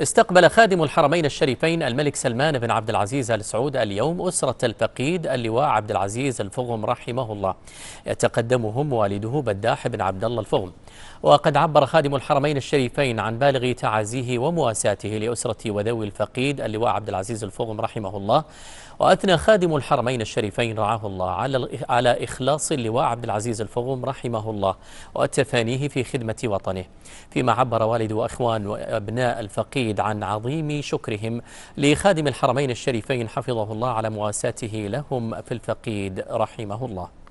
استقبل خادم الحرمين الشريفين الملك سلمان بن عبد العزيز ال سعود اليوم أسرة الفقيد اللواء عبد العزيز الفغم رحمه الله يتقدمهم والده بداح بن عبد الله الفغم وقد عبر خادم الحرمين الشريفين عن بالغ تعازيه ومواساته لأسرة وذوي الفقيد اللواء عبد العزيز الفغم رحمه الله وأثنى خادم الحرمين الشريفين رعاه الله على على إخلاص اللواء عبد العزيز الفغم رحمه الله وتفانيه في خدمة وطنه فيما عبر والد وأخوان وأبناء الفقيد التوحيد عن عظيم شكرهم لخادم الحرمين الشريفين حفظه الله على مواساته لهم في الفقيد رحمه الله